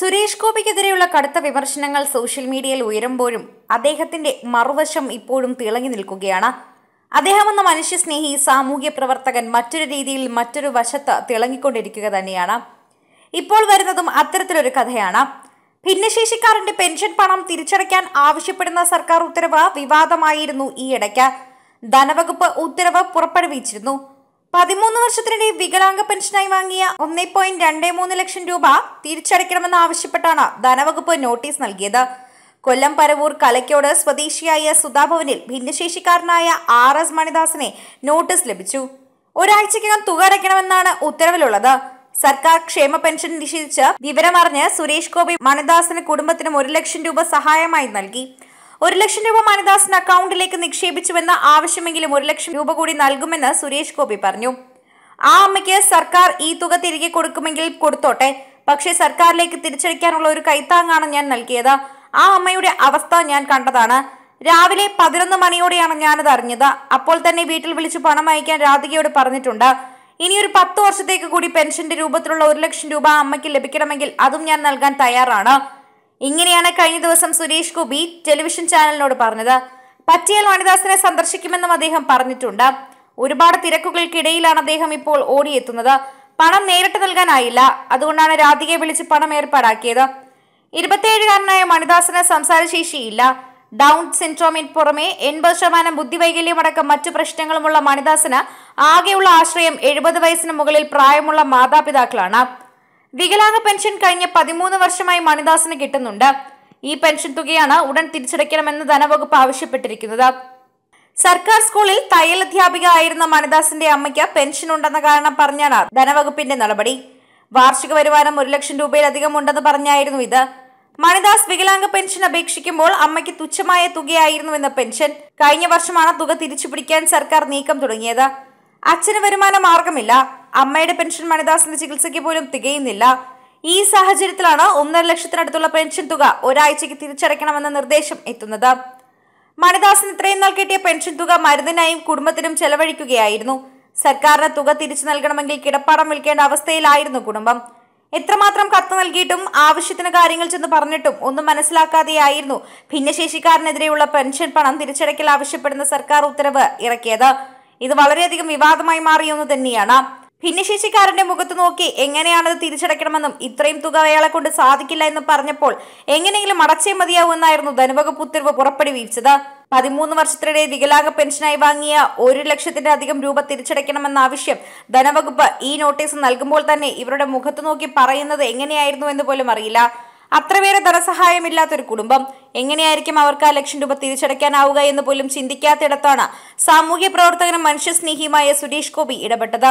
സുരേഷ് ഗോപിക്കെതിരെയുള്ള കടുത്ത വിമർശനങ്ങൾ സോഷ്യൽ മീഡിയയിൽ ഉയരുമ്പോഴും അദ്ദേഹത്തിന്റെ മറുവശം ഇപ്പോഴും തിളങ്ങി നിൽക്കുകയാണ് അദ്ദേഹം എന്ന മനുഷ്യസ്നേഹി സാമൂഹ്യ പ്രവർത്തകൻ മറ്റൊരു രീതിയിൽ മറ്റൊരു വശത്ത് തിളങ്ങിക്കൊണ്ടിരിക്കുക തന്നെയാണ് ഇപ്പോൾ വരുന്നതും അത്തരത്തിലൊരു കഥയാണ് ഭിന്നശേഷിക്കാരന്റെ പെൻഷൻ പണം തിരിച്ചടയ്ക്കാൻ ആവശ്യപ്പെടുന്ന സർക്കാർ ഉത്തരവ് വിവാദമായിരുന്നു ഈയിടയ്ക്ക് ധനവകുപ്പ് ഉത്തരവ് പുറപ്പെടുവിച്ചിരുന്നു പതിമൂന്ന് വർഷത്തിനിടെ വികലാംഗ പെൻഷനായി വാങ്ങിയ ഒന്നേ പോയിന്റ് രണ്ടേ മൂന്ന് ലക്ഷം രൂപ തിരിച്ചടയ്ക്കണമെന്ന് ആവശ്യപ്പെട്ടാണ് ധനവകുപ്പ് നോട്ടീസ് നൽകിയത് കൊല്ലം പരവൂർ കലയ്ക്കോട് സ്വദേശിയായ സുധാഭവനിൽ ഭിന്നശേഷിക്കാരനായ ആർ എസ് മണിദാസിനെ നോട്ടീസ് ലഭിച്ചു ഒരാഴ്ചക്കകം തുക അടയ്ക്കണമെന്നാണ് ഉത്തരവിലുള്ളത് സർക്കാർ ക്ഷേമ പെൻഷൻ നിഷേധിച്ച് വിവരമറിഞ്ഞ് സുരേഷ് ഗോപി മണിദാസിന് കുടുംബത്തിനും ഒരു ലക്ഷം രൂപ സഹായമായി നൽകി ഒരു ലക്ഷം രൂപ മാനദാസിന് അക്കൗണ്ടിലേക്ക് നിക്ഷേപിച്ചുവെന്ന ആവശ്യമെങ്കിലും ഒരു ലക്ഷം രൂപ കൂടി നൽകുമെന്ന് സുരേഷ് ഗോപി പറഞ്ഞു ആ അമ്മയ്ക്ക് സർക്കാർ ഈ തുക തിരികെ കൊടുക്കുമെങ്കിൽ കൊടുത്തോട്ടെ പക്ഷേ സർക്കാരിലേക്ക് തിരിച്ചടിക്കാനുള്ള ഒരു കൈത്താങ്ങാണ് ഞാൻ നൽകിയത് ആ അമ്മയുടെ അവസ്ഥ ഞാൻ കണ്ടതാണ് രാവിലെ പതിനൊന്ന് മണിയോടെയാണ് ഞാനത് അറിഞ്ഞത് അപ്പോൾ തന്നെ വീട്ടിൽ വിളിച്ച് പണം അയക്കാൻ രാധികയോട് പറഞ്ഞിട്ടുണ്ട് ഇനി ഒരു പത്ത് വർഷത്തേക്ക് കൂടി പെൻഷന്റെ രൂപത്തിലുള്ള ഒരു ലക്ഷം രൂപ അമ്മയ്ക്ക് ലഭിക്കണമെങ്കിൽ അതും ഞാൻ നൽകാൻ തയ്യാറാണ് ഇങ്ങനെയാണ് കഴിഞ്ഞ ദിവസം സുരേഷ് ഗോപി ടെലിവിഷൻ ചാനലിനോട് പറഞ്ഞത് പറ്റിയാൽ വാണിദാസിനെ സന്ദർശിക്കുമെന്നും അദ്ദേഹം പറഞ്ഞിട്ടുണ്ട് ഒരുപാട് തിരക്കുകൾക്കിടയിലാണ് അദ്ദേഹം ഇപ്പോൾ ഓടിയെത്തുന്നത് പണം നേരിട്ട് നൽകാനായില്ല അതുകൊണ്ടാണ് രാധികയെ വിളിച്ച് പണം ഏർപ്പാടാക്കിയത് ഇരുപത്തിയേഴുകാരനായ മണിദാസിന് സംസാരശേഷിയില്ല ഡൗൺ സിൻഡ്രോമിന് പുറമെ എൺപത് ശതമാനം ബുദ്ധിവൈകല്യമടക്കം മറ്റു പ്രശ്നങ്ങളുമുള്ള മണിദാസിന് ആകെയുള്ള ആശ്രയം എഴുപത് വയസ്സിന് മുകളിൽ പ്രായമുള്ള മാതാപിതാക്കളാണ് വികലാംഗ പെൻഷൻ കഴിഞ്ഞ പതിമൂന്ന് വർഷമായി മണിദാസിന് കിട്ടുന്നുണ്ട് ഈ പെൻഷൻ തുകയാണ് ഉടൻ തിരിച്ചടയ്ക്കണമെന്ന് ധനവകുപ്പ് ആവശ്യപ്പെട്ടിരിക്കുന്നത് സർക്കാർ സ്കൂളിൽ തയ്യൽ അധ്യാപിക ആയിരുന്ന മണിദാസിന്റെ അമ്മയ്ക്ക് പെൻഷൻ ഉണ്ടെന്ന കാരണം പറഞ്ഞാണ് ധനവകുപ്പിന്റെ നടപടി വാർഷിക വരുമാനം ഒരു ലക്ഷം രൂപയിലധികം ഉണ്ടെന്ന് പറഞ്ഞായിരുന്നു ഇത് മണിദാസ് വികലാംഗ പെൻഷൻ അപേക്ഷിക്കുമ്പോൾ അമ്മയ്ക്ക് തുച്ഛമായ തുകയായിരുന്നു എന്ന പെൻഷൻ കഴിഞ്ഞ വർഷമാണ് തുക തിരിച്ചുപിടിക്കാൻ സർക്കാർ നീക്കം തുടങ്ങിയത് അച്ഛന് വരുമാന മാർഗമില്ല അമ്മയുടെ പെൻഷൻ മണിദാസിന്റെ ചികിത്സയ്ക്ക് പോലും തികയുന്നില്ല ഈ സാഹചര്യത്തിലാണ് ഒന്നര ലക്ഷത്തിനടുത്തുള്ള പെൻഷൻ തുക ഒരാഴ്ചയ്ക്ക് തിരിച്ചടയ്ക്കണമെന്ന നിർദ്ദേശം എത്തുന്നത് മണിദാസിന് ഇത്രയും നാൾ കിട്ടിയ പെൻഷൻ തുക മരുന്നിനായും കുടുംബത്തിനും ചെലവഴിക്കുകയായിരുന്നു സർക്കാരിന് തുക തിരിച്ചു നൽകണമെങ്കിൽ കിടപ്പാടം വിൽക്കേണ്ട അവസ്ഥയിലായിരുന്നു കുടുംബം എത്രമാത്രം കത്ത് നൽകിയിട്ടും ആവശ്യത്തിന് കാര്യങ്ങൾ ചെന്ന് പറഞ്ഞിട്ടും ഒന്നും മനസ്സിലാക്കാതെയായിരുന്നു ഭിന്നശേഷിക്കാരനെതിരെയുള്ള പെൻഷൻ പണം തിരിച്ചടയ്ക്കൽ ആവശ്യപ്പെടുന്ന സർക്കാർ ഉത്തരവ് ഇറക്കിയത് ഇത് വളരെയധികം വിവാദമായി മാറിയൊന്നു തന്നെയാണ് ഭിന്നശേഷിക്കാരന്റെ മുഖത്ത് നോക്കി എങ്ങനെയാണത് തിരിച്ചടയ്ക്കണമെന്നും ഇത്രയും തുക അയാളെ കൊണ്ട് സാധിക്കില്ല എന്നും പറഞ്ഞപ്പോൾ എങ്ങനെയെങ്കിലും അടച്ചേ എന്നായിരുന്നു ധനവകുപ്പ് ഉത്തരവ് പുറപ്പെടുവിച്ചത് പതിമൂന്ന് വർഷത്തിനിടെ വികലാംഗ പെൻഷനായി വാങ്ങിയ ഒരു ലക്ഷത്തിന്റെ അധികം രൂപ തിരിച്ചടയ്ക്കണമെന്ന ആവശ്യം ധനവകുപ്പ് ഈ നോട്ടീസ് നൽകുമ്പോൾ തന്നെ ഇവരുടെ മുഖത്ത് നോക്കി പറയുന്നത് എങ്ങനെയായിരുന്നു എന്ന് പോലും അറിയില്ല അത്രപേരെ ധനസഹായമില്ലാത്തൊരു കുടുംബം എങ്ങനെയായിരിക്കും അവർക്ക് ആ ലക്ഷം രൂപ തിരിച്ചടയ്ക്കാനാവുക എന്ന് പോലും ചിന്തിക്കാത്തിടത്താണ് സാമൂഹ്യ പ്രവർത്തകനും മനുഷ്യസ്നേഹിയുമായ സുരേഷ് ഗോപി ഇടപെട്ടത്